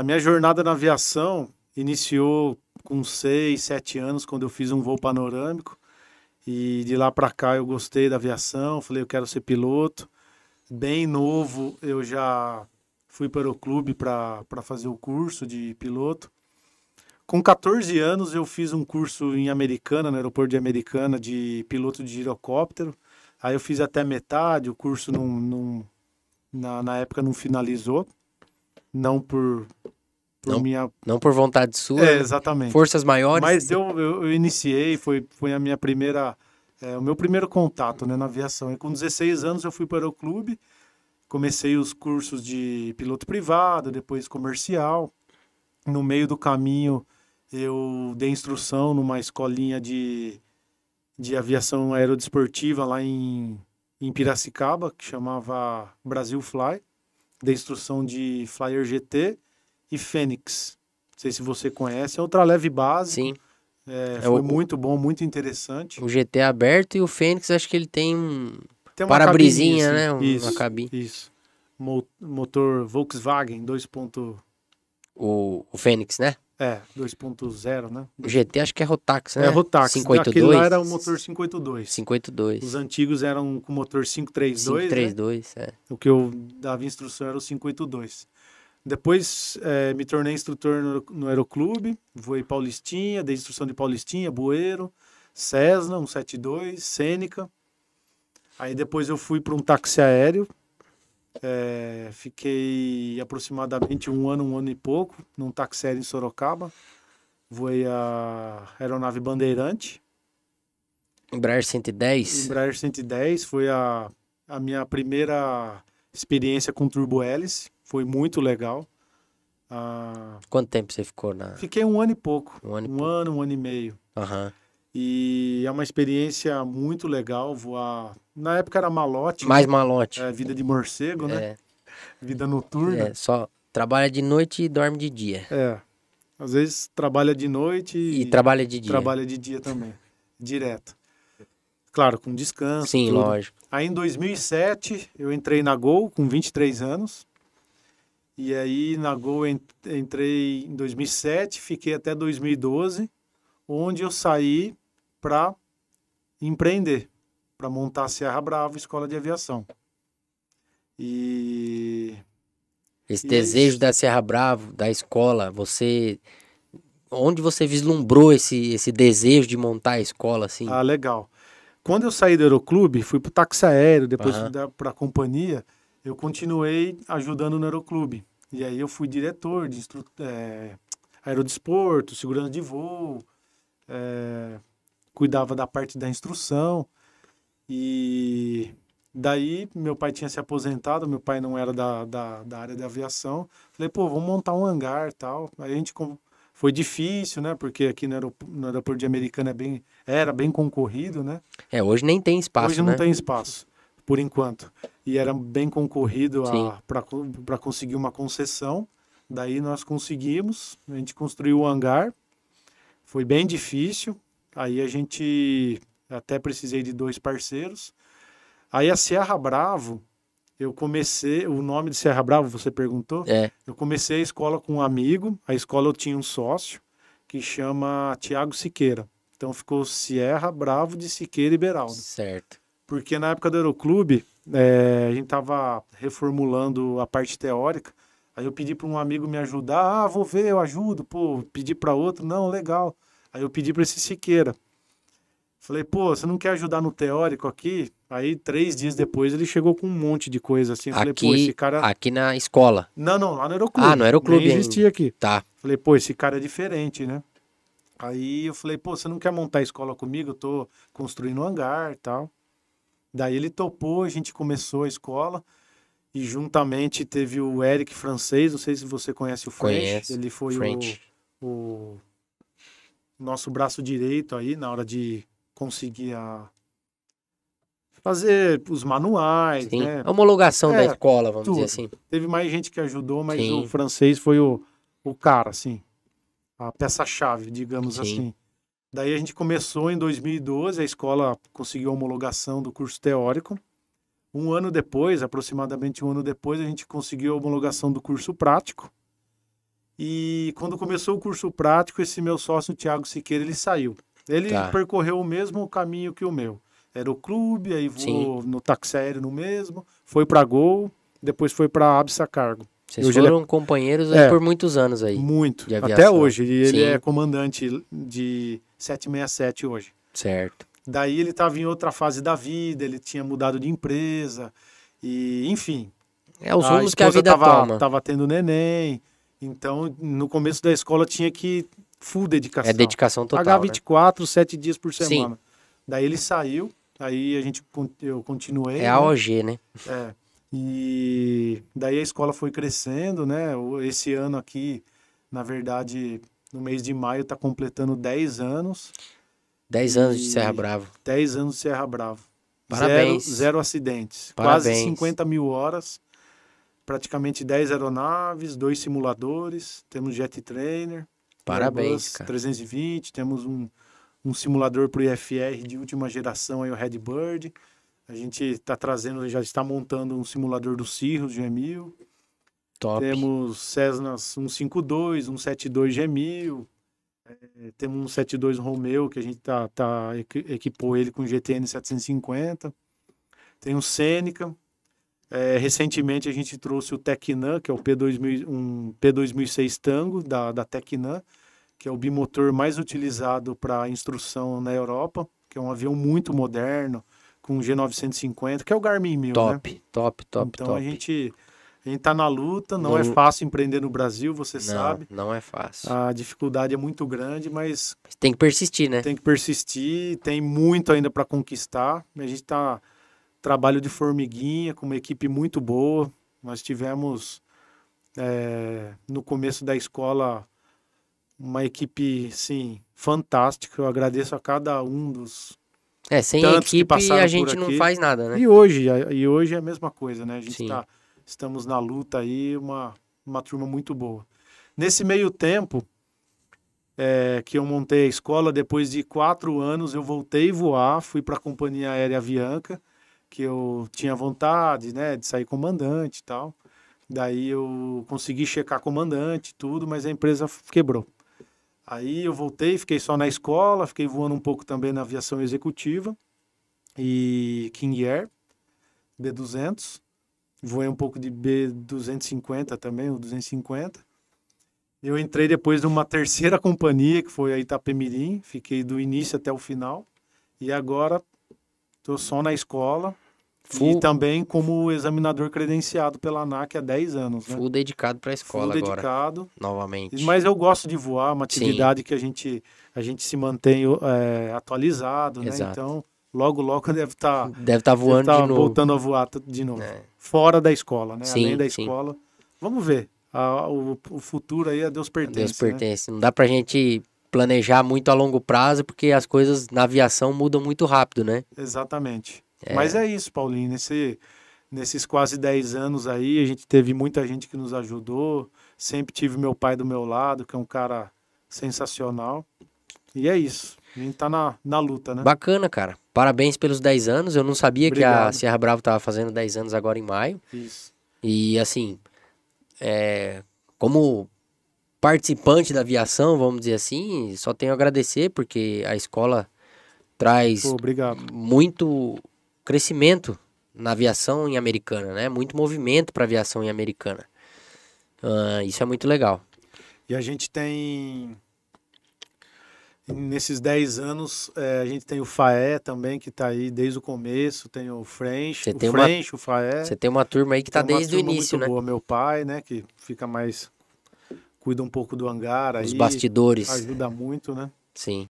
A minha jornada na aviação iniciou com 6, 7 anos, quando eu fiz um voo panorâmico. E de lá para cá eu gostei da aviação, falei, eu quero ser piloto. Bem novo, eu já fui para o clube para fazer o curso de piloto. Com 14 anos, eu fiz um curso em Americana, no aeroporto de Americana, de piloto de girocóptero. Aí eu fiz até metade, o curso não, não, na, na época não finalizou. Não por, por não, minha... não por vontade sua. É, né? exatamente. Forças maiores. Mas eu, eu, eu iniciei, foi, foi a minha primeira. É, o meu primeiro contato né, na aviação. E com 16 anos eu fui para o clube, comecei os cursos de piloto privado, depois comercial. No meio do caminho eu dei instrução numa escolinha de, de aviação aerodesportiva lá em, em Piracicaba, que chamava Brasil Fly. Dei instrução de Flyer GT e Fênix. Não sei se você conhece, é outra leve base. Sim. É, é foi o, muito bom, muito interessante. O GT é aberto e o Fênix, acho que ele tem um tem uma cabine, né? Um, isso, uma cabine. Isso. motor Volkswagen 2. O, o Fênix, né? É, 2.0, né? O GT acho que é Rotax, né? É Rotax. 582. Né? Aquele lá era o motor 582. 582. Os antigos eram com motor 532. 532, né? é. O que eu dava instrução era o 582. Depois é, me tornei instrutor no, no Aeroclube, voei Paulistinha, dei instrução de Paulistinha, Bueiro, Cessna, 172, Sêneca. Aí depois eu fui para um táxi aéreo, é, fiquei aproximadamente um ano, um ano e pouco, num táxi aéreo em Sorocaba. Voei a aeronave Bandeirante. Embraer 110? Embraer 110, foi a, a minha primeira experiência com turbo hélice foi muito legal. Ah, Quanto tempo você ficou na. Fiquei um ano e pouco. Um ano, um, pouco. ano um ano e meio. Uhum. E é uma experiência muito legal voar. Na época era malote. Mais malote. É, vida de morcego, né? É. Vida noturna. É, só trabalha de noite e dorme de dia. É. Às vezes trabalha de noite e, e trabalha de dia. Trabalha de dia também. Direto. Claro, com descanso. Sim, tudo. lógico. Aí em 2007 eu entrei na Gol com 23 anos. E aí na Gol entrei em 2007, fiquei até 2012, onde eu saí para empreender, para montar a Serra Brava, Escola de Aviação. E esse e é desejo da Serra Brava, da escola, você onde você vislumbrou esse esse desejo de montar a escola assim? Ah, legal. Quando eu saí do Aeroclube, fui para o táxi aéreo, depois uhum. para a companhia, eu continuei ajudando no Aeroclube. E aí eu fui diretor de instru... é, aerodesporto, segurança de voo, é, cuidava da parte da instrução. E daí meu pai tinha se aposentado, meu pai não era da, da, da área da aviação. Falei, pô, vamos montar um hangar tal. Aí a gente foi difícil, né? Porque aqui no, aerop no aeroporto de Americana é bem, era bem concorrido, né? É, hoje nem tem espaço. Hoje não né? tem espaço por enquanto. E era bem concorrido para conseguir uma concessão. Daí nós conseguimos, a gente construiu o hangar. Foi bem difícil. Aí a gente até precisei de dois parceiros. Aí a Serra Bravo, eu comecei, o nome de Serra Bravo, você perguntou? É. Eu comecei a escola com um amigo, a escola eu tinha um sócio que chama Tiago Siqueira. Então ficou Sierra Bravo de Siqueira e Beraldo. Certo porque na época do Aeroclube, é, a gente estava reformulando a parte teórica. Aí eu pedi para um amigo me ajudar. Ah, vou ver, eu ajudo. Pô, pedi para outro. Não, legal. Aí eu pedi para esse Siqueira. Falei, pô, você não quer ajudar no teórico aqui? Aí, três dias depois, ele chegou com um monte de coisa assim. Falei, pô, esse cara. Aqui na escola. Não, não, lá no Aeroclube. Ah, no Aeroclube. Nem existia aqui. Tá. Falei, pô, esse cara é diferente, né? Aí eu falei, pô, você não quer montar a escola comigo? Eu tô construindo um hangar e tal. Daí ele topou, a gente começou a escola e juntamente teve o Eric Francês, não sei se você conhece o French, Conheço. ele foi French. O, o nosso braço direito aí na hora de conseguir a fazer os manuais, Sim. né? A homologação é, da escola, vamos tudo. dizer assim. Teve mais gente que ajudou, mas Sim. o francês foi o, o cara, assim, a peça-chave, digamos Sim. assim. Daí a gente começou em 2012, a escola conseguiu a homologação do curso teórico. Um ano depois, aproximadamente um ano depois, a gente conseguiu a homologação do curso prático. E quando começou o curso prático, esse meu sócio, o Thiago Siqueira, ele saiu. Ele tá. percorreu o mesmo caminho que o meu. Era o clube, aí voou Sim. no taxério no mesmo, foi para Gol, depois foi para Absa Cargo. Vocês foram é companheiros é, por muitos anos aí. Muito, até hoje. ele Sim. é comandante de 767 hoje. Certo. Daí ele estava em outra fase da vida, ele tinha mudado de empresa, e enfim. É os rumos que a vida tava, toma. Tava tendo neném, então no começo da escola tinha que full dedicação. É dedicação total. H24, né? 7 dias por semana. Sim. Daí ele saiu, aí a gente eu continuei. É a OG, né? né? É. E daí a escola foi crescendo, né? Esse ano aqui, na verdade, no mês de maio está completando 10 anos. 10 anos de Serra Bravo. 10 anos de Serra Bravo. Parabéns. Zero, zero acidentes. Parabéns. Quase 50 mil horas. Praticamente 10 aeronaves, dois simuladores, temos jet trainer. Parabéns, cara. 320, temos um, um simulador para o IFR de última geração, aí, o Redbird. A gente está trazendo, já está montando um simulador do Cirrus, de 1000. Top. Temos Cessna 152, 172 G1000, é, temos um 72 Romeo, que a gente tá, tá, equipou ele com GTN 750. Tem um Seneca. É, recentemente a gente trouxe o Tecnan, que é o P2000, um P2006 Tango da, da Tecnan, que é o bimotor mais utilizado para instrução na Europa, que é um avião muito moderno, com G950, que é o Garmin 1000, Top, né? top, top, Então top. a gente a gente está na luta, não, é não, é fácil empreender no Brasil, você não, sabe. Não é fácil. A dificuldade é muito grande, mas. Tem que persistir, né? Tem que persistir, tem muito ainda para conquistar. A gente está trabalho de formiguinha, com uma equipe muito boa. Nós tivemos é, no começo da escola uma equipe, sim, fantástica. Eu agradeço a cada um dos. É, sem equipe a gente não faz nada, né? E hoje, e hoje é a mesma coisa, né? A gente está Estamos na luta aí, uma, uma turma muito boa. Nesse meio tempo é, que eu montei a escola, depois de quatro anos, eu voltei a voar, fui para a companhia aérea Avianca, que eu tinha vontade né, de sair comandante e tal. Daí eu consegui checar comandante tudo, mas a empresa quebrou. Aí eu voltei, fiquei só na escola, fiquei voando um pouco também na aviação executiva e King Air B200 voei um pouco de B250 também, o 250. Eu entrei depois numa terceira companhia, que foi a Itapemirim, fiquei do início até o final. E agora estou só na escola, Full... E também como examinador credenciado pela ANAC há 10 anos. Né? Full dedicado para a escola Full agora. dedicado. Novamente. Mas eu gosto de voar, uma atividade Sim. que a gente, a gente se mantém é, atualizado, né? Exato. né? Então, logo, logo deve estar... Tá, deve estar tá voando deve tá de voltando novo. voltando a voar de novo. É fora da escola, né? Sim, Além da sim. escola. Vamos ver. o, o, futuro aí a Deus pertence. A Deus pertence. Né? Não dá pra gente planejar muito a longo prazo, porque as coisas na aviação mudam muito rápido, né? Exatamente. É. Mas é isso, Paulinho. Nesse, nesses quase 10 anos aí, a gente teve muita gente que nos ajudou. Sempre tive meu pai do meu lado, que é um cara sensacional. E é isso. A gente tá na, na luta, né? Bacana, cara. Parabéns pelos 10 anos. Eu não sabia Obrigado. que a Sierra Bravo estava fazendo 10 anos agora em maio. Isso. E assim, é, como participante da aviação, vamos dizer assim, só tenho a agradecer porque a escola traz muito crescimento na aviação em americana, né? Muito movimento para aviação em americana. Uh, isso é muito legal. E a gente tem nesses 10 anos, é, a gente tem o Faé também, que está aí desde o começo, tem o French, o tem French, uma... o Faé. Você tem uma turma aí que está desde o início, muito né? Boa. Meu pai, né, que fica mais... Cuida um pouco do hangar Os aí. Os bastidores. Ajuda muito, né? Sim.